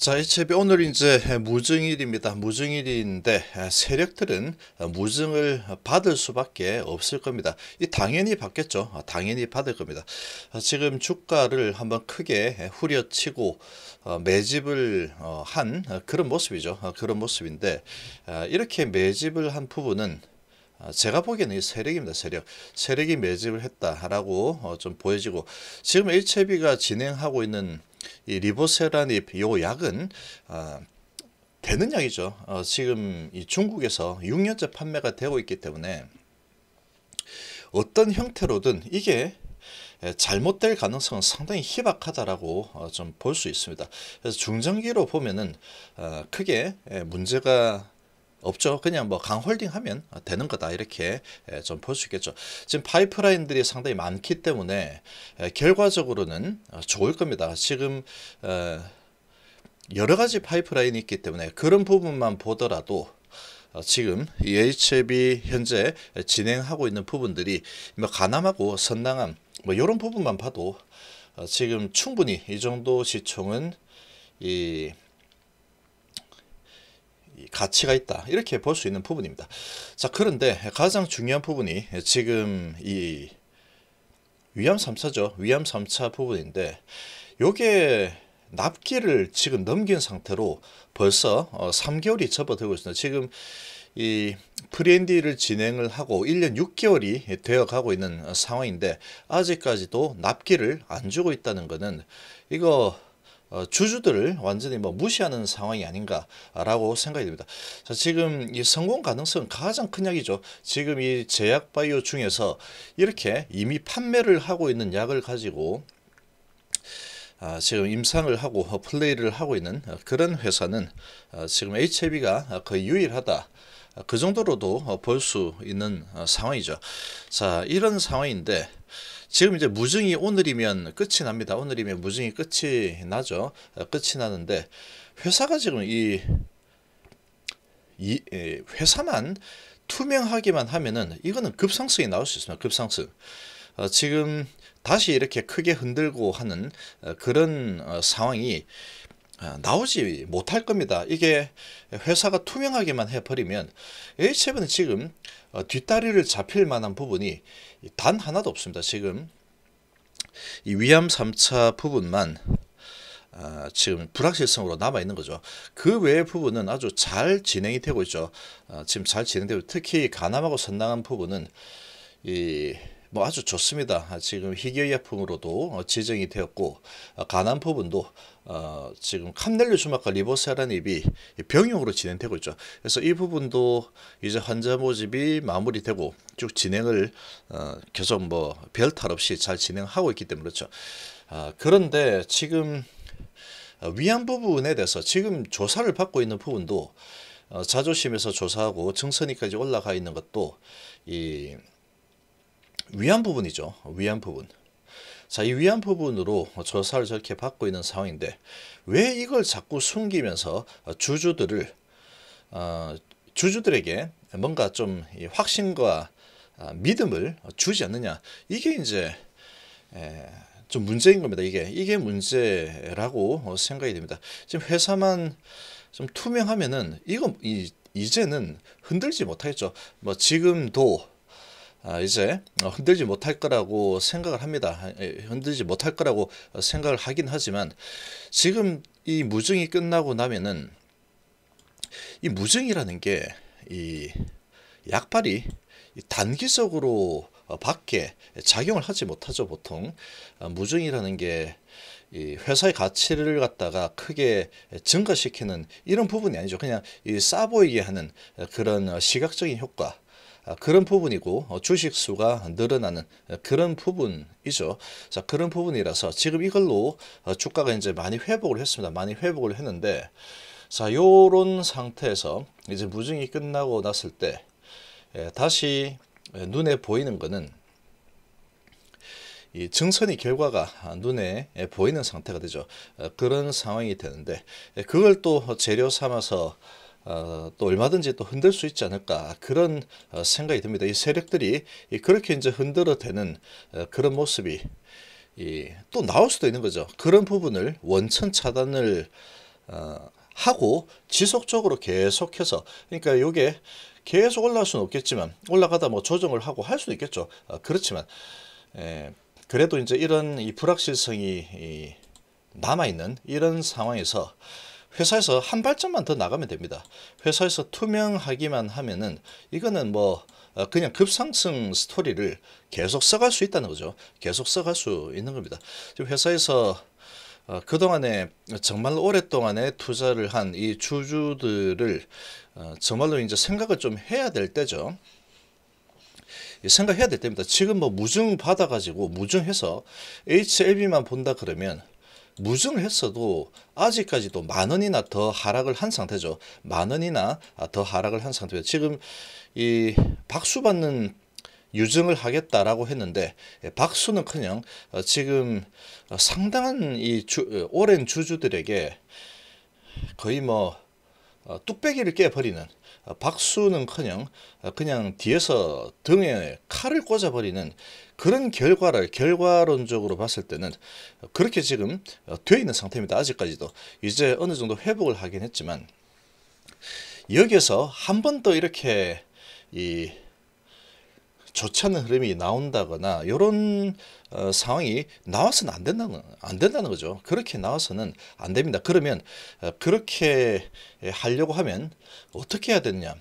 자, 이첩이 오늘 이제 무증일입니다. 무증일인데 아, 세력들은 무증을 받을 수밖에 없을 겁니다. 이 당연히 받겠죠. 아, 당연히 받을 겁니다. 아, 지금 주가를 한번 크게 후려치고 어, 매집을 어, 한 그런 모습이죠. 그런 모습인데 이렇게 매집을 한 부분은 제가 보기에는 세력입니다. 세력. 세력이 매집을 했다라고 어, 좀 보여지고 지금 HB가 진행하고 있는 이 리보세라닙 요 약은 어, 되는 약이죠. 어, 지금 이 중국에서 6년째 판매가 되고 있기 때문에 어떤 형태로든 이게 잘못될 가능성은 상당히 희박하다라고 어, 좀볼 수 있습니다. 그래서 중장기로 보면은 어, 크게 예, 문제가 없죠. 그냥 뭐 강홀딩 하면 되는 거다 이렇게 예, 좀볼 수 있겠죠. 지금 파이프라인들이 상당히 많기 때문에 예, 결과적으로는 어, 좋을 겁니다. 지금 어, 여러 가지 파이프라인이 있기 때문에 그런 부분만 보더라도 어, 지금 EHB 현재 진행하고 있는 부분들이 뭐 가남하고 선당함 뭐 이런 부분만 봐도 지금 충분히 이 정도 시총은 이 가치가 있다 이렇게 볼 수 있는 부분입니다. 자 그런데 가장 중요한 부분이 지금 이 위암 3차죠. 위암 3차 부분인데 요게 납기를 지금 넘긴 상태로 벌써 어, 3개월이 접어들고 있습니다. 지금 이 프리엔디를 진행을 하고 1년 6개월이 되어 가고 있는 상황인데 아직까지도 납기를 안 주고 있다는 것은 이거 어, 주주들을 완전히 뭐 무시하는 상황이 아닌가라고 생각이 듭니다. 자, 지금 이 성공 가능성 가장 큰 약이죠. 지금 이 제약 바이오 중에서 이렇게 이미 판매를 하고 있는 약을 가지고 아, 지금 임상을 하고 어, 플레이를 하고 있는 어, 그런 회사는 지금 HIV가 거의 유일하다. 그 정도로도 볼 수 있는 상황이죠. 자, 이런 상황인데 지금 이제 무증이 오늘이면 끝이 납니다. 오늘이면 무증이 끝이 나죠. 어, 끝이 나는데 회사가 지금 이, 이 회사만 투명하기만 하면은 이거는 급상승이 나올 수 있습니다. 급상승. 어, 지금 다시 이렇게 크게 흔들고 하는 어, 그런 어, 상황이 어, 나오지 못할 겁니다. 이게 회사가 투명하게만 해버리면 HF는 지금 어, 뒷다리를 잡힐 만한 부분이 단 하나도 없습니다. 지금 이 위암 3차 부분만 어, 지금 불확실성으로 남아 있는 거죠. 그 외의 부분은 아주 잘 진행이 되고 있죠. 어, 지금 잘 진행되고 특히 간암하고 선당한 부분은 이뭐 아주 좋습니다. 아, 지금 희귀의약품으로도 지정이 되었고 간암 부분도 어, 지금 캄넬류 주막과 리보세라닙이 병용으로 진행되고 있죠. 그래서 이 부분도 이제 환자 모집이 마무리되고 쭉 진행을 어, 계속 뭐별탈 없이 잘 진행하고 있기 때문에 그렇죠. 아, 그런데 지금 어, 위안 부분에 대해서 지금 조사를 받고 있는 부분도 어, 자조심에서 조사하고 증선이까지 올라가 있는 것도 이 위안 부분이죠. 위안 부분. 자, 이 위안부 분으로 조사를 저렇게 받고 있는 상황인데 왜 이걸 자꾸 숨기면서 주주들을 어, 주주들에게 뭔가 좀 확신과 아, 믿음을 주지 않느냐 이게 이제 에, 좀 문제인 겁니다. 이게 이게 문제라고 생각이 됩니다. 지금 회사만 좀 투명하면은 이거 이, 이제는 흔들지 못하겠죠. 뭐 지금도 아, 이제 어, 흔들지 못할 거라고 생각을 합니다. 아, 예, 흔들지 못할 거라고 어, 생각을 하긴 하지만 지금 이 무증이 끝나고 나면은 이 무증이라는 게 이 약발이 단기적으로 어, 밖에 작용을 하지 못하죠 보통 아, 무증이라는 게 이 회사의 가치를 갖다가 크게 증가시키는 이런 부분이 아니죠 그냥 이 싸보이게 하는 그런 시각적인 효과 아, 그런 부분이고 어, 주식수가 늘어나는 어, 그런 부분이죠. 자 그런 부분이라서 지금 이걸로 어, 주가가 이제 많이 회복을 했습니다. 많이 회복을 했는데 자 요런 상태에서 이제 무증이 끝나고 났을 때 예, 다시 예, 눈에 보이는 거는 이 증선이 결과가 눈에 예, 보이는 상태가 되죠. 그런 상황이 되는데 그걸 또 재료 삼아서 어, 또 얼마든지 또 흔들 수 있지 않을까 그런 어, 생각이 듭니다. 이 세력들이 이 그렇게 이제 흔들어대는 어, 그런 모습이 이, 또 나올 수도 있는 거죠. 그런 부분을 원천 차단을 어, 하고 지속적으로 계속해서 그러니까 이게 계속 올라갈 수는 없겠지만 올라가다 뭐 조정을 하고 할 수도 있겠죠. 어, 그렇지만 에, 예, 그래도 이제 이런 이 불확실성이 이, 남아있는 이런 상황에서 회사에서 한 발짝만 더 나가면 됩니다. 회사에서 투명하기만 하면은 이거는 뭐 어, 그냥 급상승 스토리를 계속 써갈 수 있다는 거죠. 계속 써갈 수 있는 겁니다. 지금 회사에서 어, 그동안에 정말 오랫동안에 투자를 한 이 주주들을 어, 정말로 이제 생각을 좀 해야 될 때죠. 생각해야 될 때입니다. 지금 뭐 무증 받아가지고 무증해서 HLB만 본다 그러면 무증했어도 아직까지도 만 원이나 더 하락을 한 상태죠. 만 원이나 더 하락을 한상태예 지금 이 박수 받는 유증을 하겠다라고 했는데 예, 박수는 그냥 어, 지금 상당한 이 주, 어, 오랜 주주들에게 거의 뭐 어, 뚝배기를 깨버리는 어, 박수는커녕 어, 그냥 뒤에서 등에 칼을 꽂아버리는 그런 결과를 결과론적으로 봤을 때는 그렇게 지금 돼 있는 상태입니다. 아직까지도 이제 어느 정도 회복을 하긴 했지만 여기에서 한 번 더 이렇게 이 좋지 않은 흐름이 나온다거나 이런 어, 상황이 나와서는 안 된다는 안 된다는 거죠. 그렇게 나와서는 안 됩니다. 그러면 어, 그렇게 하려고 하면 어떻게 해야 되느냐?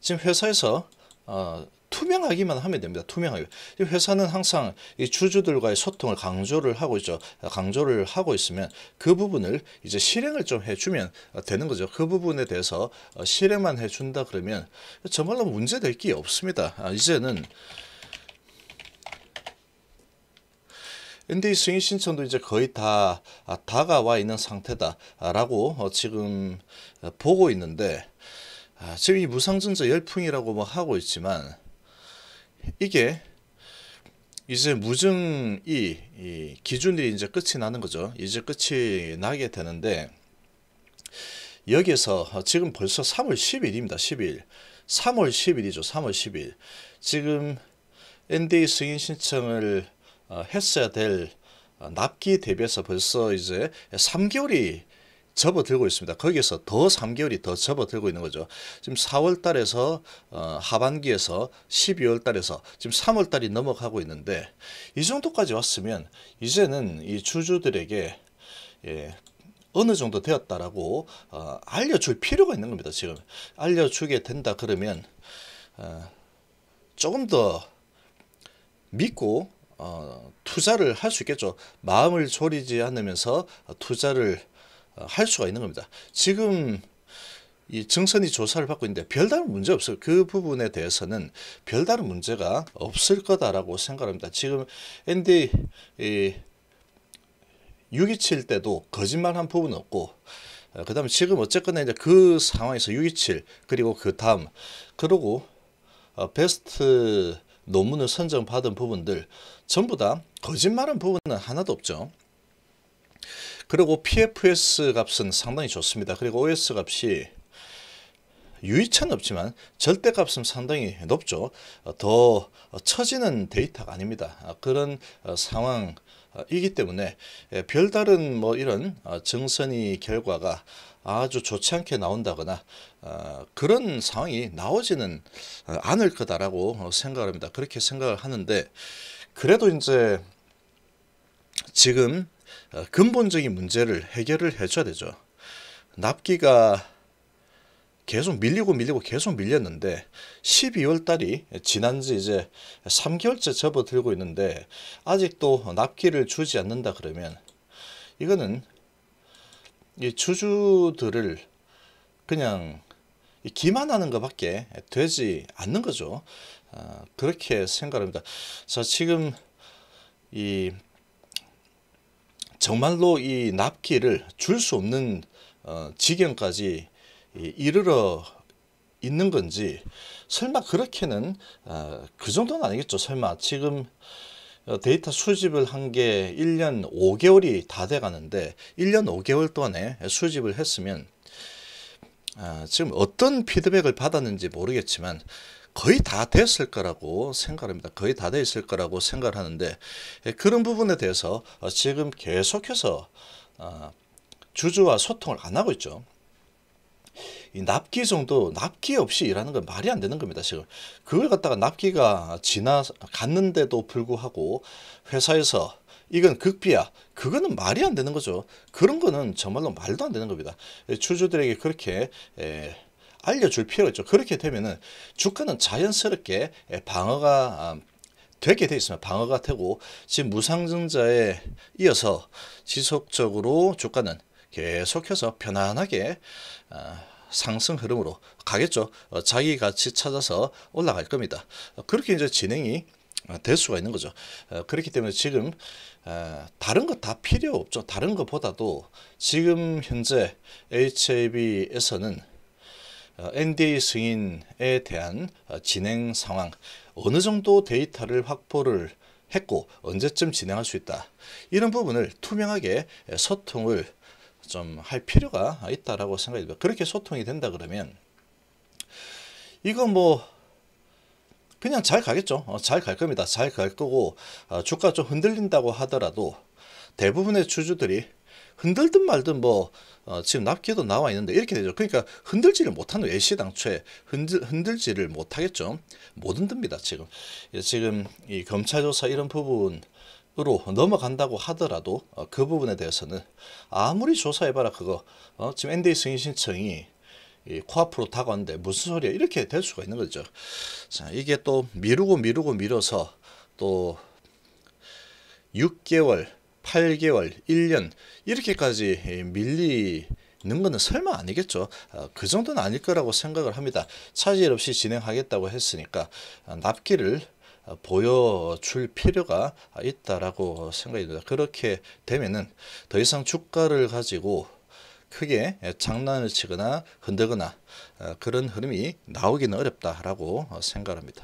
지금 회사에서 어, 투명하기만 하면 됩니다. 투명하게. 회사는 항상 이 주주들과의 소통을 강조를 하고 있죠. 강조를 하고 있으면 그 부분을 이제 실행을 좀 해주면 되는 거죠. 그 부분에 대해서 실행만 해준다 그러면 정말로 문제될 게 없습니다. 아, 이제는 NDA 승인 신청도 이제 거의 다 아, 다가와 있는 상태다라고 아, 어, 지금 어, 보고 있는데 지금 이 무상증자 열풍이라고 뭐 하고 있지만 이게 이제 무증이 기준이 이제 끝이 나는 거죠. 이제 끝이 나게 되는데 여기에서 지금 벌써 3월 10일입니다. 10일. 3월 10일이죠. 3월 10일. 지금 NDA 승인 신청을 어, 했어야 될 어, 납기 대비해서 벌써 이제 3개월이 접어들고 있습니다. 거기에서 더 3개월이 더 접어들고 있는 거죠. 지금 4월 달에서 어, 하반기에서 12월 달에서 지금 3월 달이 넘어가고 있는데 이 정도까지 왔으면 이제는 이 주주들에게 예, 어느 정도 되었다라고 어, 알려줄 필요가 있는 겁니다. 지금 알려주게 된다 그러면 어, 조금 더 믿고 어, 투자를 할 수 있겠죠. 마음을 졸이지 않으면서 투자를 할 수가 있는 겁니다. 지금 이 정선이 조사를 받고 있는데 별다른 문제 없어요. 그 부분에 대해서는 별다른 문제가 없을 거다라고 생각합니다. 지금 ND 이, 6.27 때도 거짓말한 부분 없고 어, 그 다음에 지금 어쨌거나 이제 그 상황에서 6.27 그리고 그 다음 그러고 어, 베스트 논문을 선정받은 부분들 전부 다 거짓말한 부분은 하나도 없죠. 그리고 PFS 값은 상당히 좋습니다. 그리고 OS 값이 유의차는 없지만 절대값은 상당히 높죠. 더 처지는 데이터가 아닙니다. 그런 상황이기 때문에 별다른 뭐 이런 정선이 결과가 아주 좋지 않게 나온다거나 어, 그런 상황이 나오지는 않을 거다라고 생각합니다. 그렇게 생각을 하는데 그래도 이제 지금 어, 근본적인 문제를 해결을 해줘야 되죠. 납기가 계속 밀리고 밀리고 계속 밀렸는데 12월 달이 지난 지 이제 3개월째 접어들고 있는데 아직도 납기를 주지 않는다 그러면 이거는 이 주주들을 그냥 기만하는 것밖에 되지 않는 거죠. 어, 그렇게 생각합니다. 자, 지금 이 정말로 이 납기를 줄 수 없는 어, 지경까지 이르러 이 있는 건지 설마 그렇게는 어, 그 정도는 아니겠죠. 설마 지금 어, 데이터 수집을 한 게 1년 5개월이 다 돼가는데 1년 5개월 동안에 수집을 했으면 어, 지금 어떤 피드백을 받았는지 모르겠지만 거의 다 됐을 거라고 생각합니다. 거의 다 돼 있을 거라고 생각하는데 예, 그런 부분에 대해서 어, 지금 계속해서 어, 주주와 소통을 안 하고 있죠. 이 납기 정도 납기 없이 일하는 건 말이 안 되는 겁니다 지금 그걸 갖다가 납기가 지나갔는데도 불구하고 회사에서 이건 극비야 그거는 말이 안 되는 거죠 그런 거는 정말로 말도 안 되는 겁니다 예, 주주들에게 그렇게 예, 알려줄 필요가 있죠. 그렇게 되면은 주가는 자연스럽게 예, 방어가 아, 되게 돼 있으면 방어가 되고 지금 무상증자에 이어서 지속적으로 주가는 계속해서 편안하게 아, 상승 흐름으로 가겠죠. 어, 자기 가치 찾아서 올라갈 겁니다. 어, 그렇게 이제 진행이 어, 될 수가 있는 거죠. 그렇기 때문에 지금 아, 다른 거다 필요 없죠. 다른 것보다도 지금 현재 HAB에서는 어, NDA 승인에 대한 어, 진행 상황, 어느 정도 데이터를 확보를 했고 언제쯤 진행할 수 있다. 이런 부분을 투명하게 소통을 좀 할 필요가 있다라고 생각이 듭 그렇게 소통이 된다 그러면 이거 뭐 그냥 잘 가겠죠. 어, 잘갈 겁니다. 잘 갈 거고 주가 좀 흔들린다고 하더라도 대부분의 주주들이 흔들든 말든 뭐 어, 지금 납기도 나와 있는데 이렇게 되죠. 그러니까 흔들지를 못하는 외시 당초에 흔들, 흔들지를 못하겠죠. 못 흔듭니다. 지금 예, 지금 이 검찰 조사 이런 부분 으로 넘어간다고 하더라도 어, 그 부분에 대해서는 아무리 조사해봐라 그거 어, 지금 NDA 승인 신청이 이 코앞으로 다가왔는데 무슨 소리야 이렇게 될 수가 있는 거죠. 자 이게 또 미루고 미루고 미뤄서 또 6개월 8개월, 1년 이렇게까지 예, 밀리 는 것은 설마 아니겠죠. 아, 그 정도는 아닐 거라고 생각을 합니다. 차질 없이 진행하겠다고 했으니까 납기를 아, 보여줄 필요가 있다라고 생각이 듭니다. 그렇게 되면은 더 이상 주가를 가지고 크게 장난을 치거나 흔들거나 아, 그런 흐름이 나오기는 어렵다라고 생각합니다.